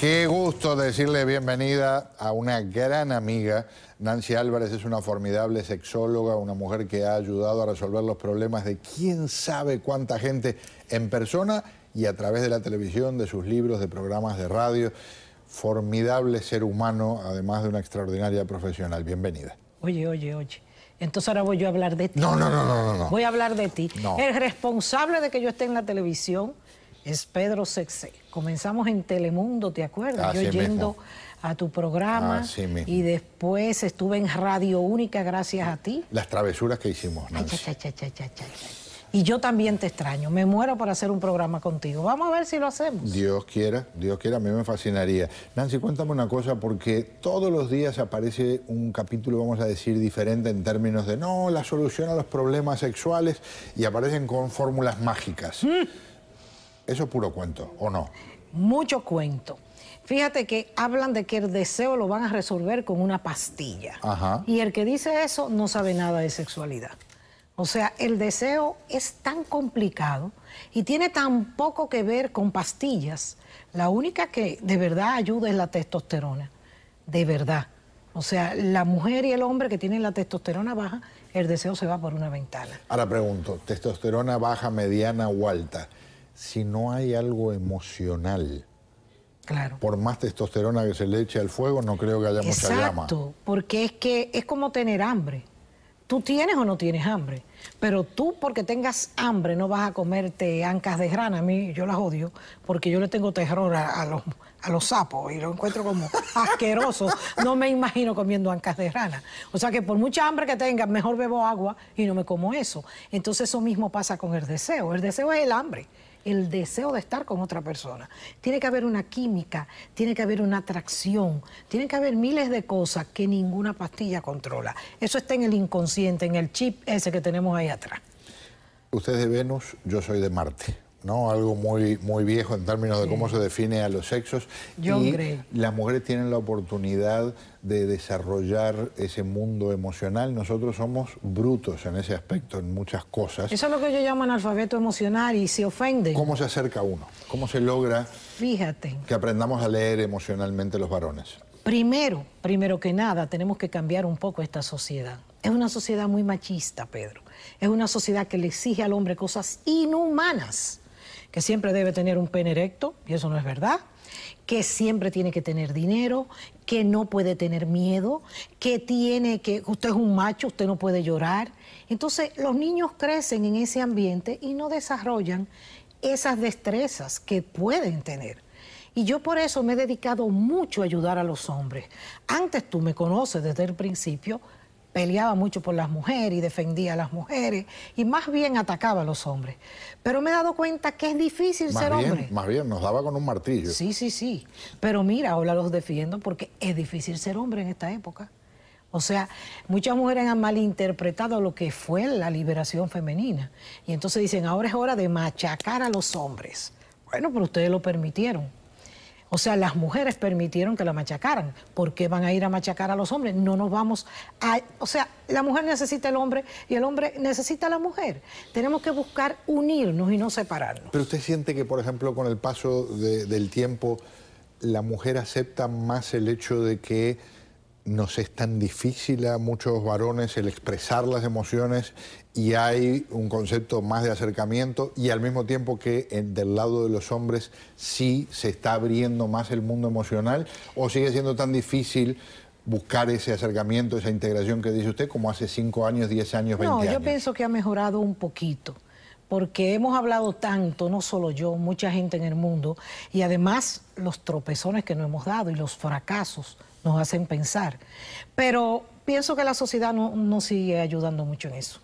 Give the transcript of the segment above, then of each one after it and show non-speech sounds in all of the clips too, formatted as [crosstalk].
Qué gusto decirle bienvenida a una gran amiga. Nancy Álvarez es una formidable sexóloga, una mujer que ha ayudado a resolver los problemas de quién sabe cuánta gente en persona y a través de la televisión, de sus libros, de programas de radio. Formidable ser humano, además de una extraordinaria profesional. Bienvenida. Oye, oye, oye. Entonces ahora voy yo a hablar de ti. No, no, no, no, no. Voy a hablar de ti. No. El responsable de que yo esté en la televisión, es Pedro Sexé. Comenzamos en Telemundo, ¿te acuerdas? Yo yendo a tu programa y después estuve en Radio Única gracias a ti. Las travesuras que hicimos. y yo también te extraño. Me muero por hacer un programa contigo. Vamos a ver si lo hacemos. Dios quiera, Dios quiera, a mí me fascinaría. Nancy, cuéntame una cosa, porque todos los días aparece un capítulo, vamos a decir, diferente en términos de no, la solución a los problemas sexuales y aparecen con fórmulas mágicas. Mm. Eso es puro cuento, ¿o no? Mucho cuento. Fíjate que hablan de que el deseo lo van a resolver con una pastilla. Ajá. Y el que dice eso no sabe nada de sexualidad. O sea, el deseo es tan complicado y tiene tan poco que ver con pastillas. La única que de verdad ayuda es la testosterona. De verdad. O sea, la mujer y el hombre que tienen la testosterona baja, el deseo se va por una ventana. Ahora pregunto, testosterona baja, mediana o alta si no hay algo emocional. Claro. Por más testosterona que se le eche al fuego, no creo que haya mucha llama. Exacto, porque es que es como tener hambre. Tú tienes o no tienes hambre, pero tú porque tengas hambre no vas a comerte ancas de grana. A mí yo las odio porque yo le tengo terror a, los, a los sapos y lo encuentro como [laughs] asqueroso. No me imagino comiendo ancas de grana. O sea que por mucha hambre que tenga, mejor bebo agua y no me como eso. Entonces eso mismo pasa con el deseo. El deseo es el hambre el deseo de estar con otra persona. Tiene que haber una química, tiene que haber una atracción, tiene que haber miles de cosas que ninguna pastilla controla. Eso está en el inconsciente, en el chip ese que tenemos ahí atrás. Usted es de Venus, yo soy de Marte. ¿no? Algo muy, muy viejo en términos de cómo se define a los sexos. y las mujeres tienen la oportunidad de desarrollar ese mundo emocional. Nosotros somos brutos en ese aspecto, en muchas cosas. Eso es lo que yo llamo analfabeto emocional y se ofende. ¿Cómo se acerca uno? ¿Cómo se logra Fíjate. que aprendamos a leer emocionalmente los varones? Primero, primero que nada, tenemos que cambiar un poco esta sociedad. Es una sociedad muy machista, Pedro. Es una sociedad que le exige al hombre cosas inhumanas que siempre debe tener un pene erecto, y eso no es verdad, que siempre tiene que tener dinero, que no puede tener miedo, que tiene que, usted es un macho, usted no puede llorar. Entonces los niños crecen en ese ambiente y no desarrollan esas destrezas que pueden tener. Y yo por eso me he dedicado mucho a ayudar a los hombres. Antes tú me conoces desde el principio, peleaba mucho por las mujeres y defendía a las mujeres y más bien atacaba a los hombres. Pero me he dado cuenta que es difícil ser hombre. Más bien, nos daba con un martillo. Sí, sí, sí. Pero mira, ahora los defiendo porque es difícil ser hombre en esta época. O sea, muchas mujeres han malinterpretado lo que fue la liberación femenina. Y entonces dicen, ahora es hora de machacar a los hombres. Bueno, pero ustedes lo permitieron. O sea, las mujeres permitieron que la machacaran. ¿Por qué van a ir a machacar a los hombres? No nos vamos a... O sea, la mujer necesita el hombre y el hombre necesita a la mujer. Tenemos que buscar unirnos y no separarnos. Pero usted siente que, por ejemplo, con el paso del tiempo, la mujer acepta más el hecho de que nos es tan difícil a muchos varones el expresar las emociones y hay un concepto más de acercamiento y al mismo tiempo que en, del lado de los hombres sí se está abriendo más el mundo emocional o sigue siendo tan difícil buscar ese acercamiento, esa integración que dice usted como hace 5 años, 10 años, 20 no, Yo pienso que ha mejorado un poquito porque hemos hablado tanto, no solo yo, mucha gente en el mundo, y además los tropezones que nos hemos dado y los fracasos nos hacen pensar. Pero pienso que la sociedad no, no sigue ayudando mucho en eso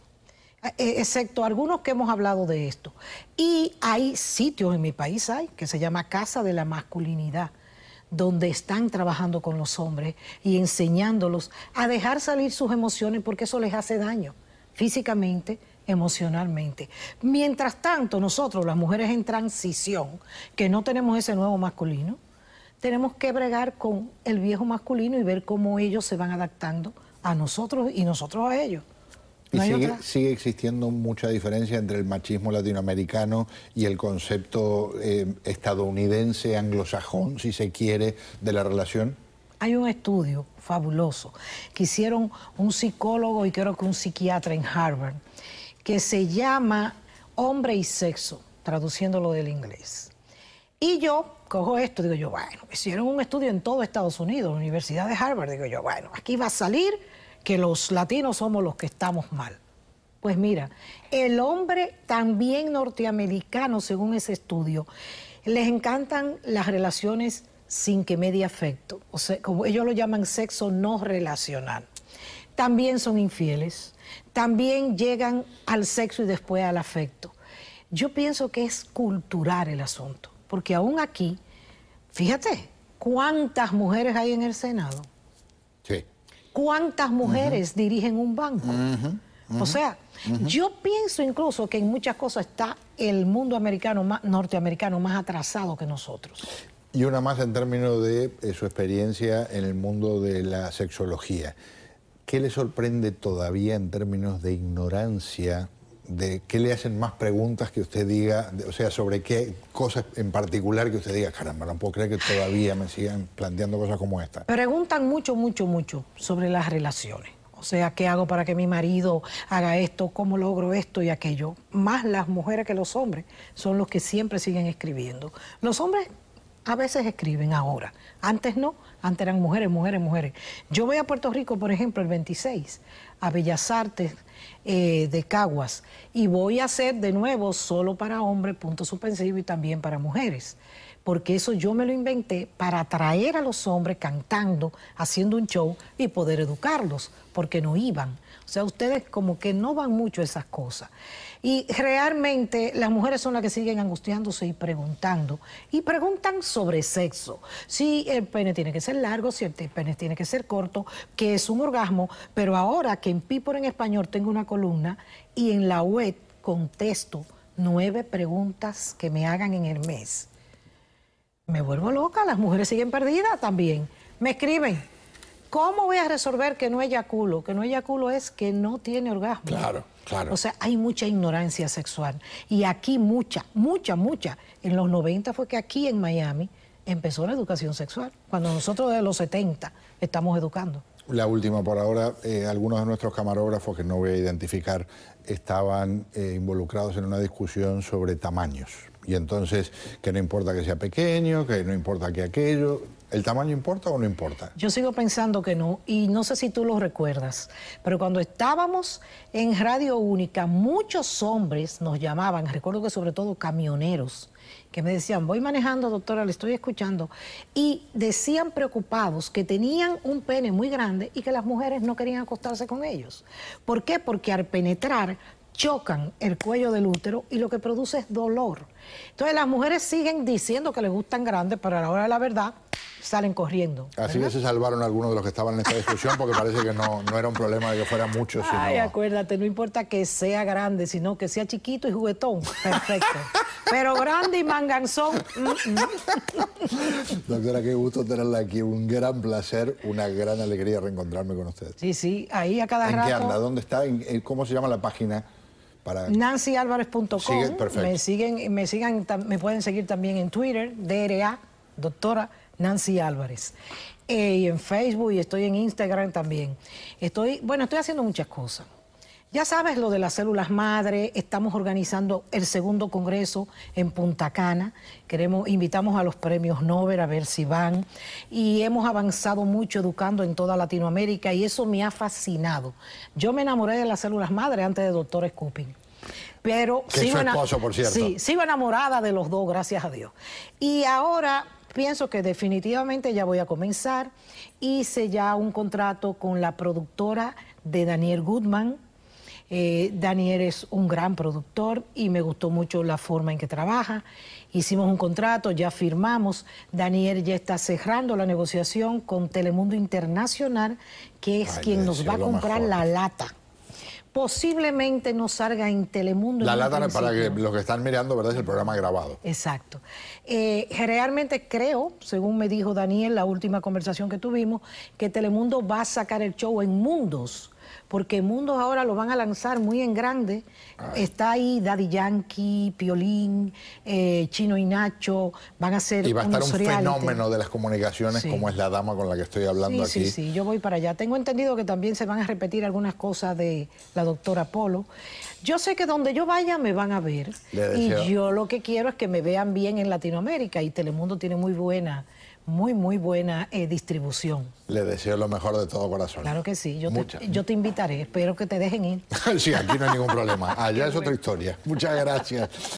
e, e, excepto algunos que hemos hablado de esto. Y hay sitios en mi país, hay, que se llama Casa de la Masculinidad, donde están trabajando con los hombres y enseñándolos a dejar salir sus emociones porque eso les hace daño físicamente, emocionalmente. Mientras tanto, nosotros, las mujeres en transición, que no tenemos ese nuevo masculino, tenemos que bregar con el viejo masculino y ver cómo ellos se van adaptando a nosotros y nosotros a ellos. y sigue, existiendo mucha diferencia entre el machismo latinoamericano y el concepto eh, estadounidense, anglosajón, si se quiere, de la relación. Hay un estudio fabuloso que hicieron un psicólogo y creo que un psiquiatra en Harvard, que se llama Hombre y Sexo, traduciéndolo del inglés. Y yo cojo esto, digo yo, bueno, hicieron un estudio en todo Estados Unidos, en la Universidad de Harvard, digo yo, bueno, aquí va a salir que los latinos somos los que estamos mal. Pues mira, el hombre también norteamericano, según ese estudio, les encantan las relaciones sin que media afecto, o sea, como ellos lo llaman sexo no relacional. También son infieles, también llegan al sexo y después al afecto. Yo pienso que es cultural el asunto porque aún aquí, fíjate, ¿cuántas mujeres hay en el Senado? Sí. ¿Cuántas mujeres dirigen un banco? O sea, yo pienso incluso que en muchas cosas está el mundo americano, norteamericano más atrasado que nosotros. Y una más en términos de eh, su experiencia en el mundo de la sexología. ¿Qué le sorprende todavía en términos de ignorancia de qué le hacen más preguntas que usted diga, o sea, sobre qué cosas en particular que usted diga, caramba, no puedo creer que todavía me sigan planteando cosas como esta. Preguntan mucho, mucho, mucho sobre las relaciones. O sea, ¿qué hago para que mi marido haga esto? ¿Cómo logro esto y aquello? Más las mujeres que los hombres son los que siempre siguen escribiendo. Los hombres a veces escriben ahora. Antes no, antes eran mujeres, mujeres, mujeres. Yo voy a Puerto Rico, por ejemplo, el 26, a Bellas Artes eh, de Caguas, y voy a hacer de nuevo solo para hombres, punto suspensivo, y también para mujeres porque eso yo me lo inventé para atraer a los hombres cantando, haciendo un show y poder educarlos, porque no iban. O sea, ustedes como que no van mucho a esas cosas. Y realmente las mujeres son las que siguen angustiándose y preguntando. Y preguntan sobre sexo. Si el pene tiene que ser largo, si el pene tiene que ser corto, que es un orgasmo. Pero ahora que en Pipor en Español tengo una columna y en la web contesto nueve preguntas que me hagan en el mes. Me vuelvo loca, las mujeres siguen perdidas también. Me escriben, ¿cómo voy a resolver que no culo? Que no eyaculo es que no tiene orgasmo. Claro, claro. O sea, hay mucha ignorancia sexual. Y aquí mucha, mucha, mucha. En los 90 fue que aquí en Miami empezó la educación sexual, cuando nosotros desde los 70 estamos educando. La última por ahora, eh, algunos de nuestros camarógrafos, que no voy a identificar, estaban eh, involucrados en una discusión sobre tamaños. Y entonces, que no importa que sea pequeño, que no importa que aquello, ¿El tamaño importa o no importa? Yo sigo pensando que no, y no sé si tú lo recuerdas, pero cuando estábamos en Radio Única, muchos hombres nos llamaban, recuerdo que sobre todo camioneros, que me decían, voy manejando, doctora, le estoy escuchando, y decían preocupados que tenían un pene muy grande y que las mujeres no querían acostarse con ellos. ¿Por qué? Porque al penetrar chocan el cuello del útero y lo que produce es dolor. Entonces las mujeres siguen diciendo que les gustan grandes, pero a la hora de la verdad salen corriendo. Así que se salvaron algunos de los que estaban en esta discusión porque parece que no, era un problema de que fueran muchos. Sino... Ay, acuérdate, no importa que sea grande, sino que sea chiquito y juguetón. Perfecto. [laughs] Pero grande y manganzón. Mm, mm. Doctora, qué gusto tenerla aquí. Un gran placer, una gran alegría reencontrarme con ustedes Sí, sí, ahí a cada rato. anda? ¿Dónde está? ¿Cómo se llama la página? NancyAlvarez.com. Me siguen, me me pueden seguir también en Twitter, DRA, doctora Nancy Álvarez. Eh, y en Facebook y estoy en Instagram también. Estoy, bueno, estoy haciendo muchas cosas. Ya sabes lo de las células madre, estamos organizando el segundo congreso en Punta Cana, queremos invitamos a los premios Nobel a ver si van y hemos avanzado mucho educando en toda Latinoamérica y eso me ha fascinado. Yo me enamoré de las células madre antes de Doctor Scooping. Pero Sí, sigo enamorada de los dos, gracias a Dios. Y ahora pienso que definitivamente ya voy a comenzar. Hice ya un contrato con la productora de Daniel Goodman, eh, Daniel es un gran productor y me gustó mucho la forma en que trabaja. Hicimos un contrato, ya firmamos. Daniel ya está cerrando la negociación con Telemundo Internacional, que es quien nos va a comprar la lata posiblemente no salga en Telemundo. La lata para que los que están mirando, ¿verdad? Es el programa grabado. Exacto. Eh, realmente creo, según me dijo Daniel, la última conversación que tuvimos, que Telemundo va a sacar el show en mundos porque Mundos ahora lo van a lanzar muy en grande. Está ahí Daddy Yankee, Piolín, eh, Chino y Nacho, van a ser. Y va a estar un fenómeno de las comunicaciones como es la dama con la que estoy hablando aquí. Sí, sí, yo voy para allá. Tengo entendido que también se van a repetir algunas cosas de la doctora Polo. Yo sé que donde yo vaya me van a ver. Y yo lo que quiero es que me vean bien en Latinoamérica y Telemundo tiene muy buena muy, muy buena eh, distribución. Le deseo lo mejor de todo corazón. Claro que sí, yo te invitaré, espero que te dejen ir. [laughs] sí, aquí no hay ningún problema. Allá es otra historia. Muchas gracias.